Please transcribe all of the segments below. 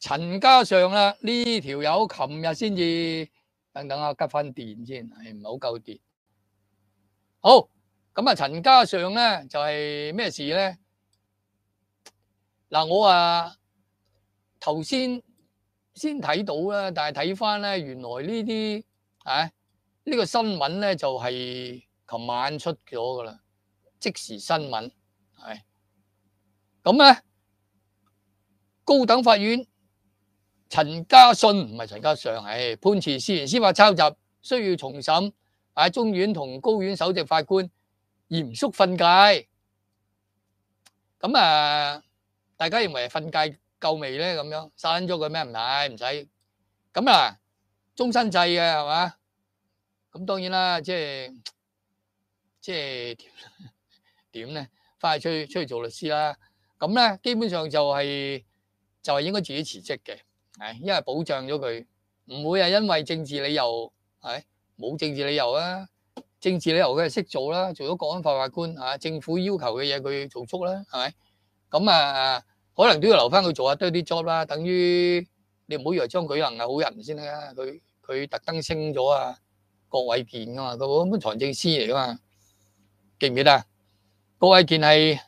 陈家上啦，呢条友琴日先至，等等啊，吉翻电先，系唔好够电。好，咁啊，陈家上咧就系咩事咧？嗱，我啊头先先睇到啦，但系睇翻咧，原来呢啲啊呢个新闻咧就系琴晚出咗噶啦，即时新闻系。咁咧高等法院。陈家信唔系陈家上，唉，判恃诗言司法抄袭需要重审，啊，中院同高院首席法官严肃训诫，咁啊，大家认为训诫够未咧？咁样删咗佢咩？唔使唔使，咁啊，终身制嘅系嘛？咁当然啦，即系即系点咧？快出出去做律师啦！咁咧，基本上就系就系应该自己辞职嘅。因為保障咗佢，唔會係因為政治理由，係冇政治理由啊！政治理由佢係識做啦，做咗國安法法官嚇，政府要求嘅嘢佢做足啦，係咪？咁啊，可能都要留翻佢做下多啲 job 啦。等於你唔好以為張舉能係好人先啦，佢佢特登升咗啊，郭偉健啊嘛，佢咁樣財政司嚟噶嘛，記唔記得？郭偉健係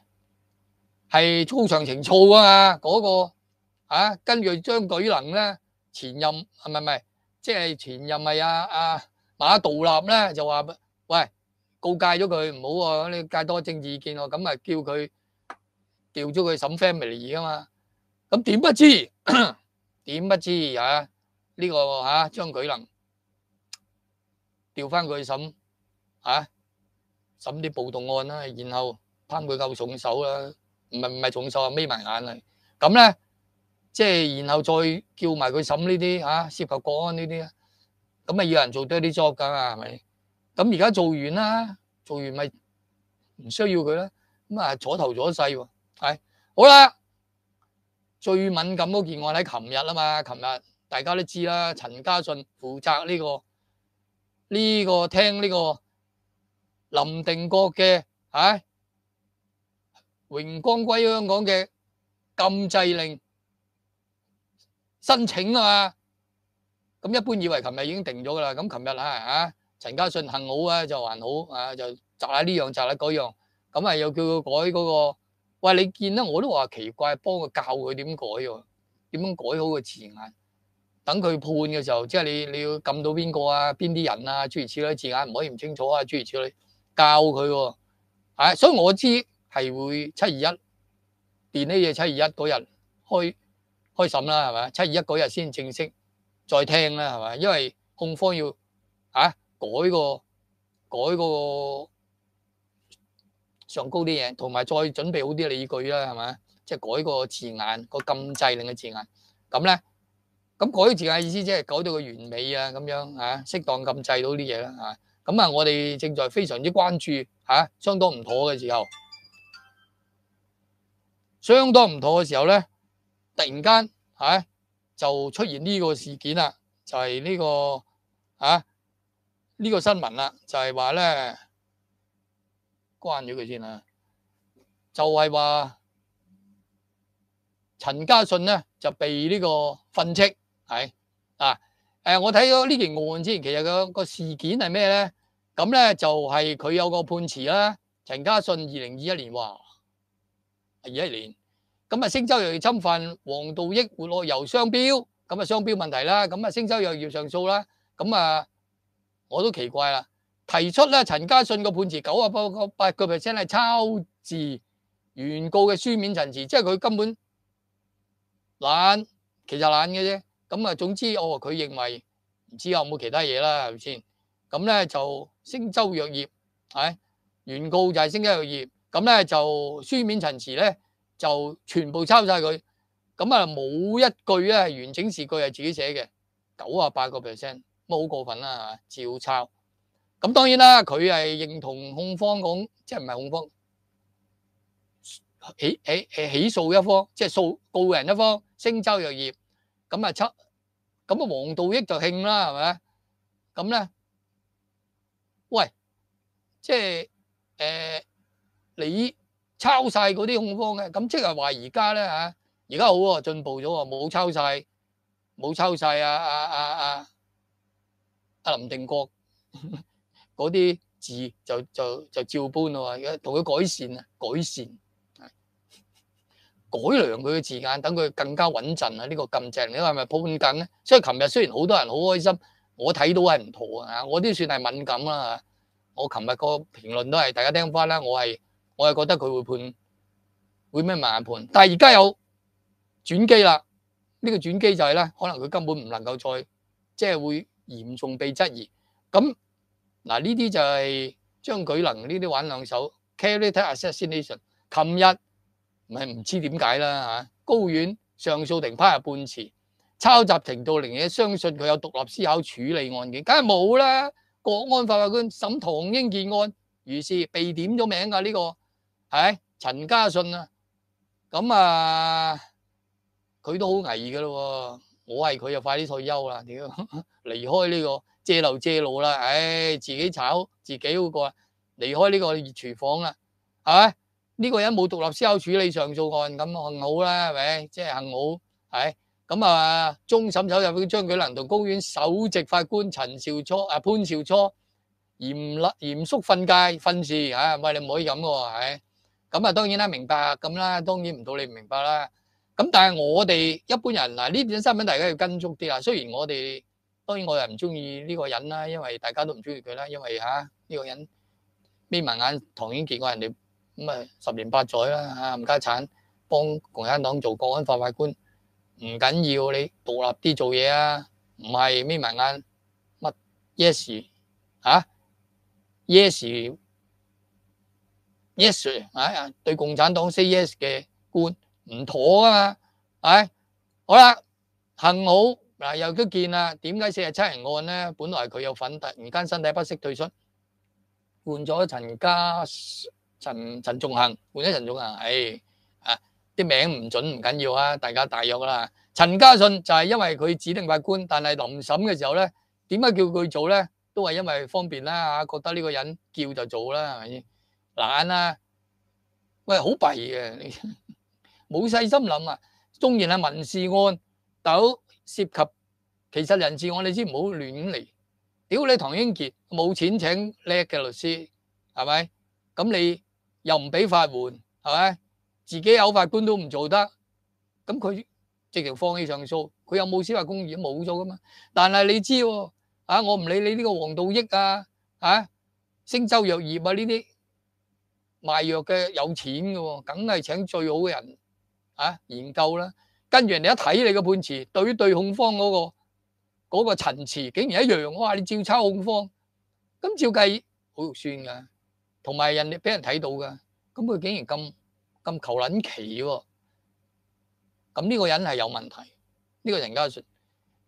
係操場情操啊嘛，嗰個。啊，跟住張舉能咧，前任唔係唔係，即係前任係阿阿馬道立咧，就話喂告戒咗佢唔好喎，你戒多啲政治意見喎，咁咪叫佢調咗佢審 family 噶嘛，咁點不知 點不知啊？呢個嚇張舉能調翻佢審啊，審啲暴動案啦，然後判佢夠重手啦，唔係唔係重手啊，眯埋眼啦，咁咧。即系然后再叫埋佢審呢啲嚇涉及國安呢啲，咁啊要人做多啲 job 噶啦，系咪？咁而家做完啦，做完咪唔需要佢啦。咁啊坐頭坐勢喎，係好啦。最敏感嗰件案喺琴日啊嘛，琴日大家都知啦。陳家俊負責呢個呢個聽呢個林定國嘅嚇榮光歸香港嘅禁制令。申請啊嘛，咁一般以為琴日已經定咗噶啦，咁琴日啊啊，陳家信幸好啊，就還好啊，就砸下呢樣砸下嗰樣，咁啊又叫佢改嗰個，喂你見啦，我都話奇怪，幫佢教佢點改喎，點樣改好個字眼，等佢判嘅時候，即係你你要撳到邊個啊，邊啲人啊，諸如此類字眼唔可以唔清楚啊，諸如此類，教佢喎，啊，所以我知係會七二一，電呢嘢七二一嗰日開。开审啦，系咪？七月一嗰日先正式再听啦，系咪？因为控方要啊改个改个上高啲嘢，同埋再准备好啲理据啦，系咪？即系改个字眼，个禁制令嘅字眼。咁咧，咁改字眼意思即系改到个完美啊，咁样啊，适当禁制到啲嘢啦啊。咁啊，我哋正在非常之关注啊，相当唔妥嘅时候，相当唔妥嘅时候咧。突然间啊，就出现呢个事件啦，就系呢个啊呢个新闻啦，就系话咧关咗佢先啦，就系话陈家信咧就被呢个训斥系啊诶，我睇咗呢件案先，其实个个事件系咩咧？咁咧就系佢有个判词啦，陈家信二零二一年话二一年。咁啊，星洲又要侵犯黄道益活络油商标，咁啊商标问题啦，咁啊星洲又要上诉啦，咁啊我都奇怪啦，提出咧陈家信个判词九啊八个 percent 系抄自原告嘅书面陈词，即系佢根本懒，其实懒嘅啫，咁啊总之哦佢认为唔知有冇其他嘢啦系咪先？咁咧就星洲药业系原告就系星洲药业，咁咧就书面陈词咧。就全部抄晒佢，咁啊冇一句咧係完整字句係自己寫嘅，九啊八個 percent，好過分啦照抄。咁當然啦，佢係認同控方講，即係唔係控方起起起訴一方，即係诉告人一方，星洲药业。咁啊七，咁啊黃道益就慶啦，係咪咁咧，喂，即係誒你。抄晒嗰啲控方嘅，咁即系话而家咧吓，而家好进步咗，冇抄晒，冇抄晒啊啊啊啊！林定国 嗰啲字就就就照搬咯，同佢改善啊，改善改良佢嘅字眼，等佢更加稳阵啊！呢个咁正，你话系咪判紧咧？所以琴日虽然好多人好开心，我睇到系唔妥啊，我都算系敏感啦。我琴日个评论都系大家听翻啦，我系。我又覺得佢會判，會咩埋判，但係而家有轉機啦。呢個轉機就係咧，可能佢根本唔能夠再，即係會嚴重被質疑。咁嗱，呢啲就係張舉能呢啲玩兩手。care 咧睇下 set 先 l i a t i o n 近日唔係唔知點解啦嚇，高院上訴庭批入判詞。抄襲程度零嘢，相信佢有獨立思考處理案件，梗係冇啦。國安法法官審唐英健案，於是被點咗名㗎呢個。系陈家信啊，咁啊佢都好危噶咯，我系佢就快啲退休啦，屌离 开呢个借楼借路啦，唉自己炒自己嗰个，离开呢个厨房啦，系咪呢个人冇独立思考处理上诉案，咁幸好啦，系咪即系幸好系，咁啊终审手入将佢能同高院首席法官陈兆初啊潘兆初严厉严肃训诫训示，吓喂你唔可以咁噶喎，系。咁啊，當然啦，明白咁啦，當然唔到你唔明白啦。咁但係我哋一般人嗱，呢段新聞大家要跟足啲啊。雖然我哋當然我又唔中意呢個人啦，因為大家都唔中意佢啦。因為吓，呢個人眯埋眼，唐英傑個人哋咁啊十年八載啦，嚇冚家產，幫共產黨做國安法法官，唔緊要你獨立啲做嘢啊，唔係眯埋眼乜 yes 啊 yes yes sir，啊，对共产党 say yes 嘅官唔妥啊嘛，系好啦，幸好嗱又都见啦，点解四十七人案咧？本来佢有份，突然间身体不适退出，换咗陈家陈陈仲恒，换咗陈仲恒，唉啊，啲名唔准唔紧要啊，大家大约啦。陈家信就系因为佢指定法官，但系临审嘅时候咧，点解叫佢做咧？都系因为方便啦啊，觉得呢个人叫就做啦，系咪先？懶啊！喂，好弊你 冇細心諗啊。纵然係民事案，但涉及其實人事案，你知唔好亂嚟。屌你唐英傑冇錢請叻嘅律師，係咪？咁你又唔俾法援，係咪？自己有法官都唔做得，咁佢直情放棄上訴，佢有冇司法公義冇咗噶嘛？但係你知喎，啊，我唔理你呢個黃道益啊，啊，星洲藥業啊，呢啲。卖药嘅有钱嘅，梗系请最好嘅人啊研究啦。跟住人哋一睇你个判词，对于对控方嗰个嗰个陈词竟然一样，哇！你照抄控方，咁照计好肉酸噶。同埋人哋俾人睇到噶，咁佢竟然咁咁求卵奇，咁呢个人系有问题。呢个人家说，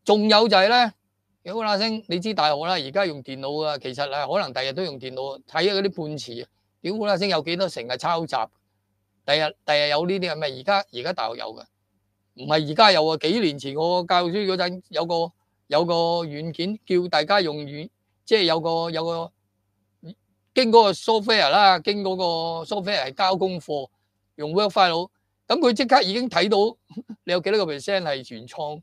仲有就系咧，有个拉星，你知大学啦，而家用电脑啊，其实啊可能第日都用电脑睇一嗰啲判词。屌啦？先有几多成日抄袭？第日第日有呢啲係咪？而家而家大学有嘅，唔系而家有啊？几年前我教书嗰阵，有个有个软件叫大家用软，即系有个有个经嗰 software 啦，经嗰個 software 系交功课，用 Word file，咁佢即刻已经睇到 你有几多个 percent 系原创，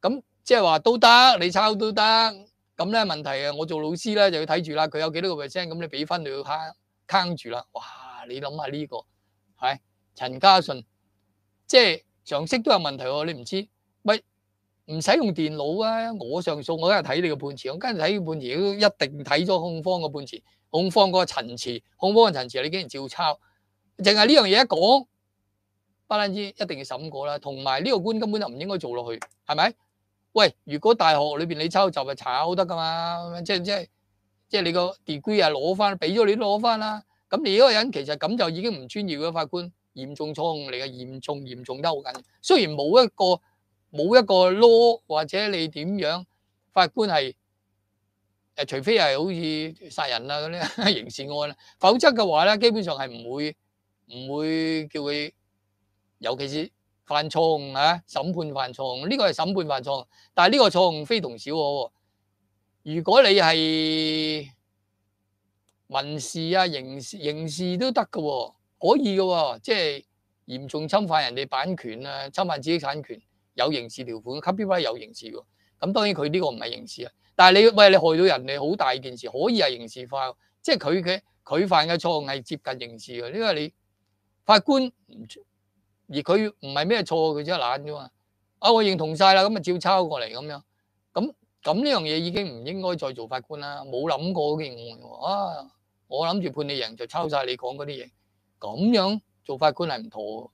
咁即系话都得，你抄都得。咁咧問題啊，我做老師咧就要睇住啦，佢有幾多個 percent，咁你俾分就要坑坑住啦。哇，你諗下呢個係陳家信，即係常識都有問題喎，你唔知喂。唔使用電腦啊？我上訴，我梗係睇你個判詞，我梗係睇判詞一定睇咗控方個判詞，控方嗰個陳詞，控方個陳詞，你竟然照抄，淨係呢樣嘢一講，不單止一定要審過啦，同埋呢個官根本就唔應該做落去，係咪？喂，如果大學裏面你抄袭啊，炒得噶嘛？即系即係，即系你個 degree 啊攞翻，俾咗你攞翻啦。咁你嗰個人其實咁就已經唔專業嘅法官，嚴重錯誤嚟嘅，嚴重嚴重得好緊。雖然冇一個冇一个 law 或者你點樣法官係诶，除非係好似殺人啊嗰啲 刑事案，否則嘅話咧，基本上係唔会唔會叫佢尤其是。犯錯誤啊！審判犯錯誤，呢個係審判犯錯誤，但係呢個錯誤非同小可。如果你係民事啊、刑事、刑事都得嘅喎，可以嘅喎，即係嚴重侵犯人哋版權啊、侵犯自己產權，有刑事條款，copy t 有刑事喎。咁當然佢呢個唔係刑事啊，但係你喂你害到人，你好大件事，可以係刑事化，即係佢嘅佢犯嘅錯誤係接近刑事嘅，因為你法官唔。而佢唔係咩錯，佢只係懶啫嘛。啊，我認同晒啦，咁咪照抄過嚟咁樣。咁咁呢樣嘢已經唔應該再做法官啦，冇諗過嘅我話啊，我諗住判你贏就抄晒你講嗰啲嘢，咁樣做法官係唔妥。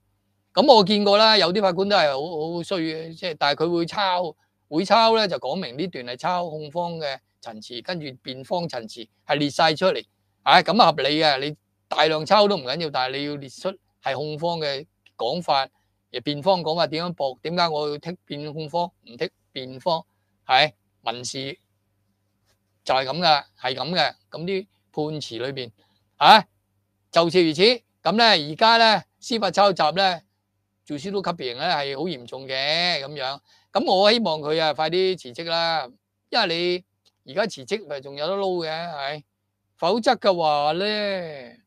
咁我見過啦，有啲法官都係好好衰嘅，即係但係佢會抄會抄咧就講明呢段係抄控方嘅陳詞，跟住辯方陳詞係列晒出嚟。啊，咁合理嘅，你大量抄都唔緊要，但係你要列出係控方嘅。講法，辯方講法點樣駁？點解我要剔辯控方唔剔辯方？係民事就係咁噶，係咁嘅。咁啲判詞裏边，啊，就似如此。咁咧，而家咧司法抄襲咧，做衰都级別人咧，係好嚴重嘅咁樣。咁我希望佢啊快啲辭職啦，因為你而家辭職咪仲有得撈嘅，系。否則嘅話咧。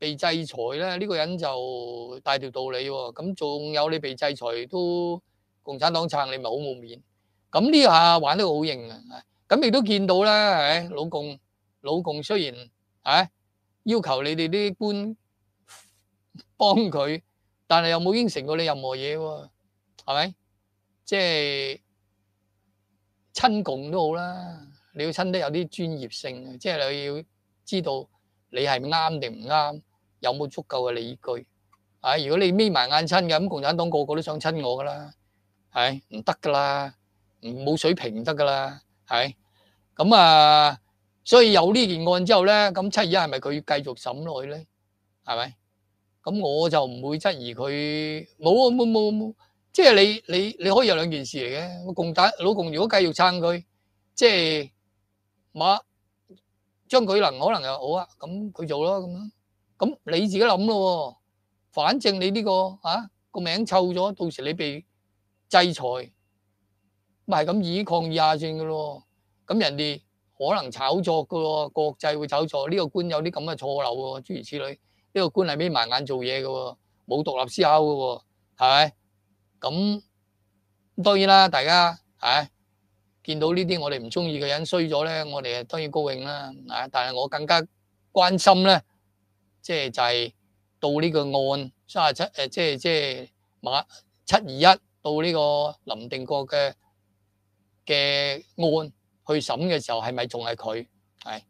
被制裁咧，呢個人就帶條道理喎。咁仲有你被制裁都共產黨撐你咪好冇面。咁呢下玩得好型啊！咁亦都見到啦，誒老共老共雖然誒要求你哋啲官幫佢，但係又冇應承過你任何嘢喎，係咪？即係親共都好啦，你要親得有啲專業性即係你要知道你係啱定唔啱。有冇足夠嘅理據？啊，如果你眯埋眼親嘅，咁共產黨個個都想親我噶啦，係唔得噶啦，冇水平唔得噶啦，係咁啊。所以有呢件案之後咧，咁七二一係咪佢要繼續審落去咧？係咪？咁我就唔會質疑佢冇啊，冇冇冇，即係你你你可以有兩件事嚟嘅。共產老共如果繼續撐佢，即係馬張舉能可能又好啊，咁佢做咯咁啊。咁你自己谂咯，反正你呢个啊个名臭咗，到时你被制裁，咪系咁以抗议下算嘅咯。咁人哋可能炒作嘅咯，国际会炒作呢个官有啲咁嘅错漏喎，诸如此类呢个官系眯埋眼做嘢嘅喎，冇独立思考嘅喎，系咪？咁当然啦，大家啊，见到呢啲我哋唔中意嘅人衰咗咧，我哋啊当然高兴啦啊！但系我更加关心咧。即系就系到呢个案三廿七诶，即系即系马七二一到呢个林定国嘅嘅案去审嘅时候，系咪仲系佢系？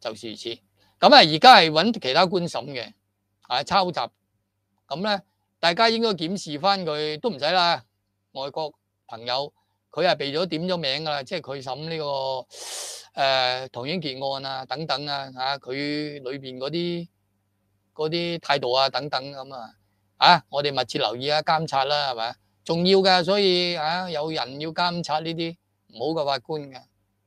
就是如此。咁啊，而家系揾其他官审嘅啊抄袭。咁咧，大家应该检视翻佢都唔使啦。外国朋友。佢係被咗點咗名㗎啦，即係佢審呢個誒唐英傑案啊，等等啊嚇，佢裏面嗰啲嗰啲態度啊，等等咁啊，啊，我哋密切留意啊，監察啦，係咪重要㗎，所以啊，有人要監察呢啲，唔好個法官嘅，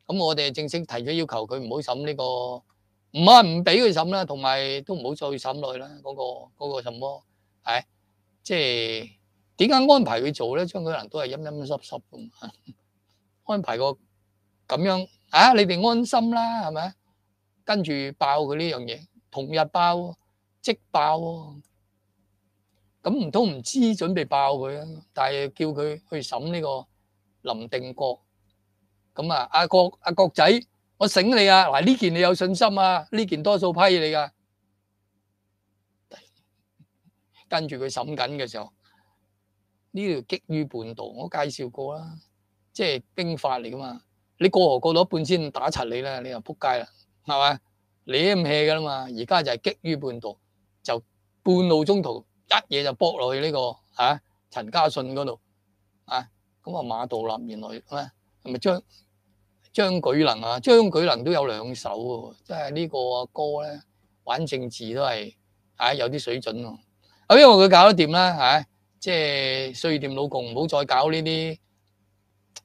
咁我哋正式提出要求，佢唔好審呢個，唔啊唔俾佢審啦，同埋都唔好再審耐啦，嗰個嗰個什麼係即係。點解安排佢做咧？將佢人都係陰陰濕濕噶嘛，安排個咁樣啊！你哋安心啦，係咪？跟住爆佢呢樣嘢，同日爆，即爆喎。咁唔通唔知準備爆佢啊？但係叫佢去審呢個林定國。咁啊，阿國阿國仔，我醒你啊！嗱，呢件你有信心啊？呢件多數批你噶。跟住佢審緊嘅時候。呢条激於半道，我介绍过啦，即系兵法嚟噶嘛。你过河过到一半先打柒你啦，你又扑街啦，系咪？你唔弃噶啦嘛。而家就系激於半道，就半路中途一嘢就搏落去呢个吓陈家信嗰度啊。咁啊马道立原来咩系咪张张举能啊？张举能都有两手喎，即系呢个阿哥咧玩政治都系啊有啲水准喎。咁因为佢搞得掂啦，系。即係衰店老共，唔好再搞呢啲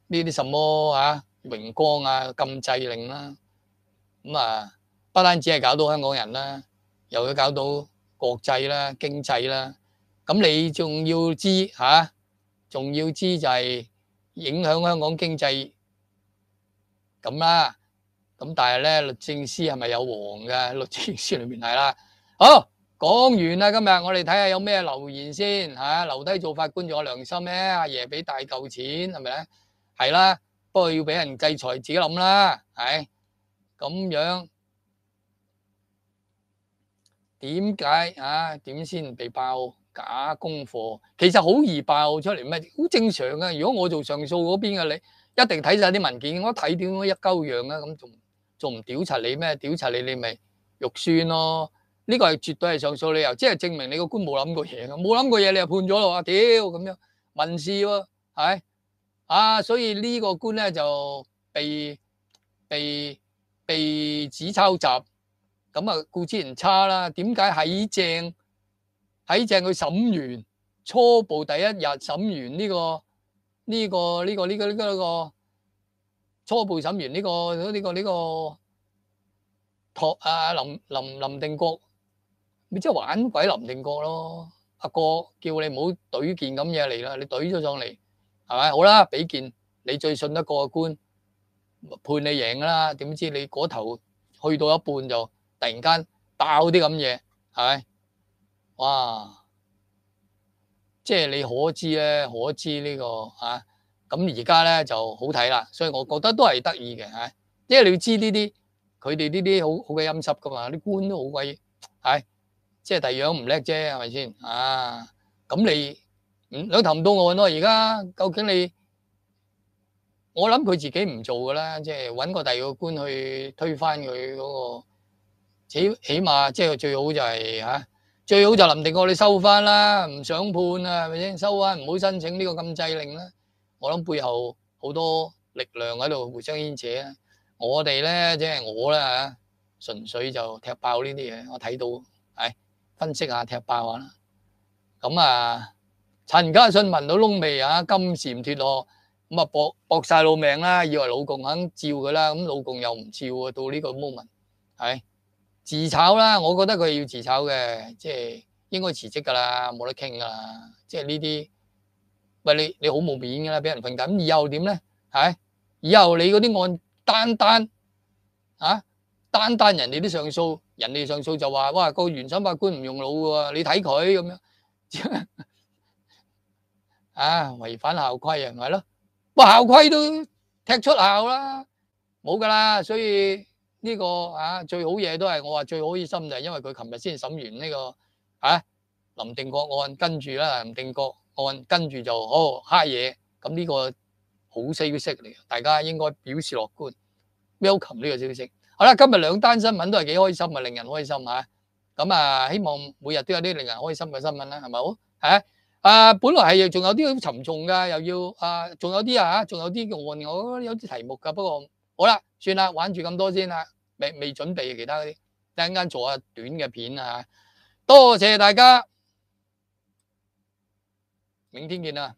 呢啲什麼啊？榮光啊，禁制令啦，咁啊，不單止係搞到香港人啦，又要搞到國際啦、經濟啦。咁你仲要知嚇？仲要知就係影響香港經濟咁啦。咁但係咧，律政司係咪有黃嘅？律政司裏面係啦，好。讲完啦，今日我哋睇下有咩留言先吓，留低做法官有良心咩？阿爷俾大嚿钱系咪咧？系啦，不过要俾人制裁，自己谂啦，系咁样。点解啊？点先被爆假功课？其实好易爆出嚟，咪好正常噶。如果我做上诉嗰边嘅，你一定睇晒啲文件，我睇点一鸠样啊？咁仲仲唔屌柒你咩？屌柒你你咪肉酸咯。呢個係絕對係上訴理由，即係證明你個官冇諗過嘢，冇諗過嘢你就判咗咯。屌咁樣民事喎，係啊，所以呢個官咧就被被被指抄襲，咁啊故之然差啦。點解喺正喺正佢審完初步第一日審完呢個呢個呢個呢個呢個初步審完呢個呢個呢個託啊林林林定國。你即系玩鬼林定国咯，阿哥叫你唔好怼件咁嘢嚟啦，你怼咗上嚟，系咪好啦？畀件你最信得过嘅官判你赢啦。点知你嗰头去到一半就突然间爆啲咁嘢，系咪？哇！即系你可知咧，可知呢个啊？咁而家咧就好睇啦，所以我觉得都系得意嘅吓，因为你要知呢啲佢哋呢啲好好鬼阴湿噶嘛，啲官都好鬼系。即係第二樣唔叻啫，係咪先啊？咁你兩頭唔到岸咯。而家究竟你，我諗佢自己唔做噶啦，即係揾個第二個官去推翻佢嗰個起起碼，即係最好就係嚇，最好就林迪國你收翻啦，唔想判啊，係咪先？收翻唔好申請呢個禁制令啦。我諗背後好多力量喺度互相牽扯啊。我哋咧即係我啦純粹就踢爆呢啲嘢，我睇到係。分析下踢爆啦，咁啊，陳家信聞到窿味啊，金蟬脱落，咁啊搏博曬老命啦，以為老公肯照佢啦，咁老公又唔照啊，到呢個 moment 係自炒啦，我覺得佢要自炒嘅，即係應該辭職噶啦，冇得傾噶啦，即係呢啲，餵你你好冇面噶啦，俾人瞓打，以後點咧？係，以後你嗰啲案單單啊，單單人哋都上訴。人哋上訴就話：，哇，個原審法官唔用腦喎，你睇佢咁樣，啊，違反校規啊，係咯，個校規都踢出校啦，冇噶啦。所以呢個啊，最好嘢都係我話最好嘅心係因為佢琴日先審完呢個啊林定國案，跟住啦林定國案跟住就好蝦嘢，咁呢個好消息嚟，大家應該表示樂觀。Milton 呢個消息。好啦，今日兩單新聞都係幾開心啊，令人開心啊！咁啊，希望每日都有啲令人開心嘅新聞啦，係咪好？嚇啊，本來係仲有啲沉重噶，又要啊，仲有啲啊，仲有啲餓我有啲題目噶。不過好啦，算啦，玩住咁多先啦，未未準備其他嗰啲，陣間做下短嘅片啊！多謝大家，明天見啦～